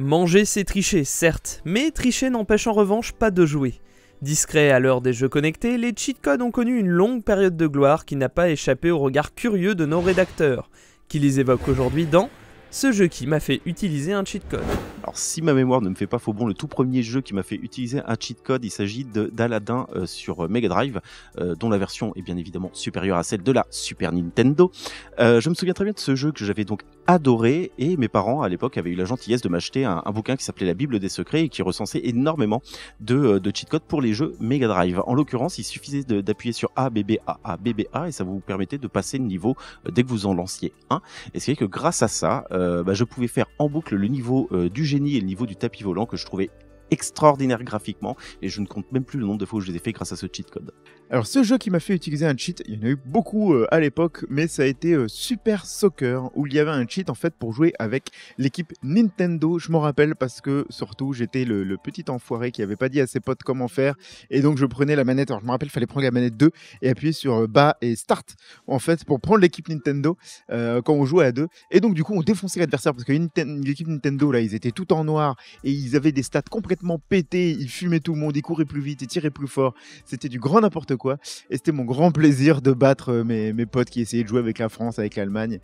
Manger, c'est tricher, certes, mais tricher n'empêche en revanche pas de jouer. Discret à l'heure des jeux connectés, les cheat codes ont connu une longue période de gloire qui n'a pas échappé au regard curieux de nos rédacteurs, qui les évoquent aujourd'hui dans ce jeu qui m'a fait utiliser un cheat code. Alors si ma mémoire ne me fait pas faux bon, le tout premier jeu qui m'a fait utiliser un cheat code, il s'agit d'Aladin euh, sur euh, Mega Drive, euh, dont la version est bien évidemment supérieure à celle de la Super Nintendo. je me souviens très bien de ce jeu que j'avais donc adoré et mes parents à l'époque avaient eu la gentillesse de m'acheter un, bouquin qui s'appelait La Bible des secrets et qui recensait énormément de, euh, cheat codes pour les jeux Mega Drive. En l'occurrence, il suffisait d'appuyer sur A, B, B, A, A, B, B, A et ça vous permettait de passer le niveau euh, dès que vous en lanciez un. Et c'est vrai que grâce à ça, euh, bah, je pouvais faire en boucle le niveau du génie et le niveau du tapis volant que je trouvais extraordinaire graphiquement, et je ne compte même plus le nombre de fois où je les ai fait grâce à ce cheat code. Alors ce jeu qui m'a fait utiliser un cheat, il y en a eu beaucoup euh, à l'époque, mais ça a été euh, Super Soccer, où il y avait un cheat en fait pour jouer avec l'équipe Nintendo, je m'en rappelle parce que surtout j'étais le, petit enfoiré qui avait pas dit à ses potes comment faire, et donc je prenais la manette, alors je me rappelle, il fallait prendre la manette 2 et appuyer sur euh, bas et start, en fait, pour prendre l'équipe Nintendo quand on jouait à deux, et donc du coup on défonçait l'adversaire parce que l'équipe Nintendo là, ils étaient tout en noir, et ils avaient des stats complètement pété, il fumait tout le monde, il courait plus vite, il tirait plus fort. C'était du grand n'importe quoi. Et c'était mon grand plaisir de battre euh, mes, potes qui essayaient de jouer avec la France, avec l'Allemagne,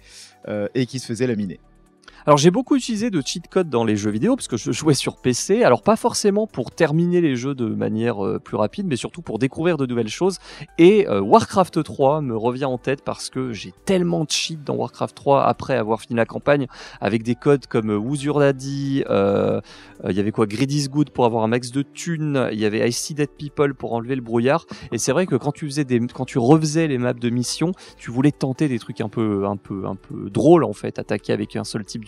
euh, et qui se faisaient laminer. Alors j'ai beaucoup utilisé de cheat codes dans les jeux vidéo parce que je jouais sur PC. Alors pas forcément pour terminer les jeux de manière euh, plus rapide, mais surtout pour découvrir de nouvelles choses. Et euh, Warcraft 3 me revient en tête parce que j'ai tellement de cheats dans Warcraft 3 après avoir fini la campagne avec des codes comme euh, Wuzurdadi, il y avait quoi Greed good pour avoir un max de thunes, il y avait I see dead people pour enlever le brouillard. Et c'est vrai que quand tu faisais des, quand tu refaisais les maps de mission, tu voulais tenter des trucs un peu, un peu, un peu drôles en fait, attaquer avec un seul type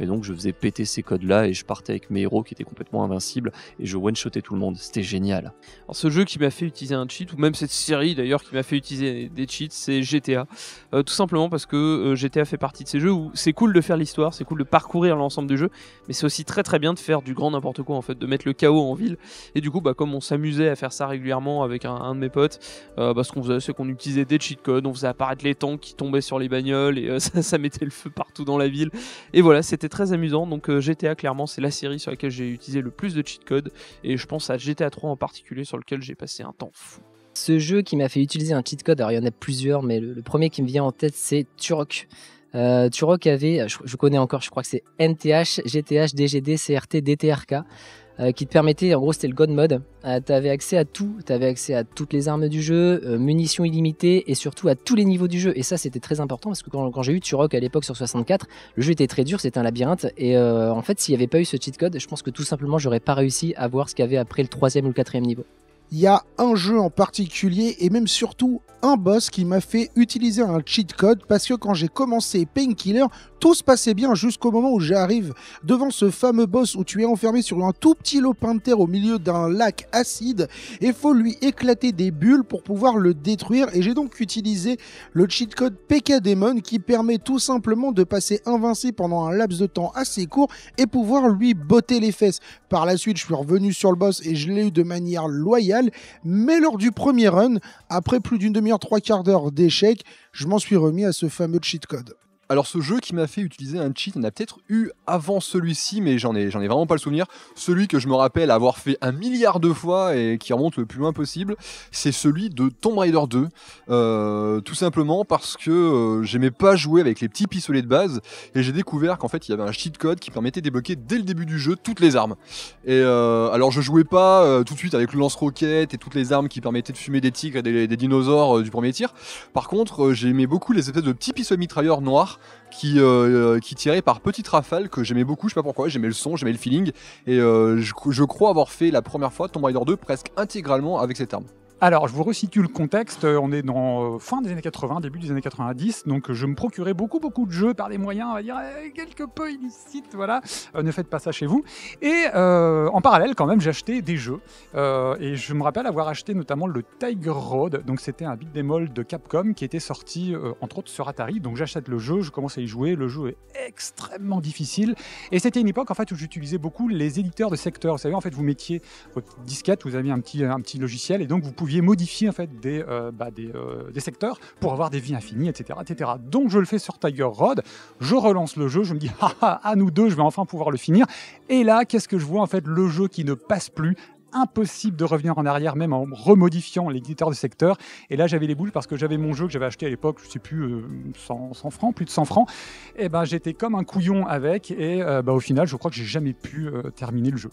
et donc, je faisais péter ces codes-là et je partais avec mes héros qui étaient complètement invincibles et je one-shotais tout le monde. C'était génial. Alors, ce jeu qui m'a fait utiliser un cheat, ou même cette série d'ailleurs qui m'a fait utiliser des cheats, c'est GTA. Euh, tout simplement parce que euh, GTA fait partie de ces jeux où c'est cool de faire l'histoire, c'est cool de parcourir l'ensemble du jeu, mais c'est aussi très très bien de faire du grand n'importe quoi en fait, de mettre le chaos en ville. Et du coup, bah, comme on s'amusait à faire ça régulièrement avec un, de mes potes, euh, bah, ce qu'on faisait, c'est qu'on utilisait des cheat codes, on faisait apparaître les tanks qui tombaient sur les bagnoles et ça, ça mettait le feu partout dans la ville. Et voilà, c'était très amusant. Donc euh, GTA, clairement, c'est la série sur laquelle j'ai utilisé le plus de cheat codes. Et je pense à GTA 3 en particulier, sur lequel j'ai passé un temps fou. Ce jeu qui m'a fait utiliser un cheat code, alors il y en a plusieurs, mais le, premier qui me vient en tête, c'est Turok. Euh, Turok avait, je, connais encore, je crois que c'est NTH, GTH, DGD, CRT, DTRK. Euh, qui te permettait, en gros c'était le God Mode, euh, t'avais tu avais accès à tout, tu avais accès à toutes les armes du jeu, euh, munitions illimitées et surtout à tous les niveaux du jeu. Et ça c'était très important parce que quand, j'ai eu Turok à l'époque sur 64, le jeu était très dur, c'était un labyrinthe et en fait s'il n'y avait pas eu ce cheat code, je pense que tout simplement j'aurais pas réussi à voir ce qu'il y avait après le troisième ou le quatrième niveau il y a un jeu en particulier et même surtout un boss qui m'a fait utiliser un cheat code parce que quand j'ai commencé Painkiller, tout se passait bien jusqu'au moment où j'arrive devant ce fameux boss où tu es enfermé sur un tout petit lopin de terre au milieu d'un lac acide et faut lui éclater des bulles pour pouvoir le détruire et j'ai donc utilisé le cheat code Demon qui permet tout simplement de passer invincible pendant un laps de temps assez court et pouvoir lui botter les fesses. Par la suite, je suis revenu sur le boss et je l'ai eu de manière loyale mais lors du premier run, après plus d'une demi-heure, trois quarts d'heure d'échec, je m'en suis remis à ce fameux cheat code. Alors ce jeu qui m'a fait utiliser un cheat, on a peut-être eu avant celui-ci, mais j'en ai, ai vraiment pas le souvenir. Celui que je me rappelle avoir fait un milliard de fois et qui remonte le plus loin possible, c'est celui de Tomb Raider 2. Euh, tout simplement parce que euh, j'aimais pas jouer avec les petits pistolets de base et j'ai découvert qu'en fait il y avait un cheat code qui permettait de débloquer dès le début du jeu toutes les armes. Et euh, alors je jouais pas tout de suite avec le lance-roquette et toutes les armes qui permettaient de fumer des tigres et des, dinosaures du premier tir. Par contre, j'aimais beaucoup les espèces de petits pistolets mitrailleurs noirs euh, euh, qui, tirait par petite rafale que j'aimais beaucoup, je sais pas pourquoi, j'aimais le son, j'aimais le feeling, et euh, je, crois avoir fait la première fois Tomb Raider 2 presque intégralement avec cette arme. Alors, je vous resitue le contexte. On est dans euh, fin des années 80, début des années 90. Donc, je me procurais beaucoup, beaucoup de jeux par des moyens, on va dire, euh, quelque peu illicites. Voilà. Euh, ne faites pas ça chez vous. Et en parallèle, quand même, j'achetais des jeux. et je me rappelle avoir acheté notamment le Tiger Road. Donc, c'était un beat'em all de Capcom qui était sorti, entre autres, sur Atari. Donc, j'achète le jeu, je commence à y jouer. Le jeu est extrêmement difficile. Et c'était une époque, en fait, où j'utilisais beaucoup les éditeurs de secteurs, Vous savez, en fait, vous mettiez votre disquette, vous aviez un petit, un petit logiciel et donc vous pouviez modifier en fait des, euh, bah, euh, des, secteurs pour avoir des vies infinies, etc., etc. Donc je le fais sur Tiger Rod je relance le jeu, je me dis ah, ah, à nous deux, je vais enfin pouvoir le finir. Et là, qu'est-ce que je vois en fait Le jeu qui ne passe plus, impossible de revenir en arrière, même en remodifiant l'éditeur de secteur. Et là, j'avais les boules parce que j'avais mon jeu que j'avais acheté à l'époque, je sais plus, 100, euh, francs, plus de 100 francs. Et eh ben, j'étais comme un couillon avec. Et bah, au final, je crois que j'ai jamais pu terminer le jeu.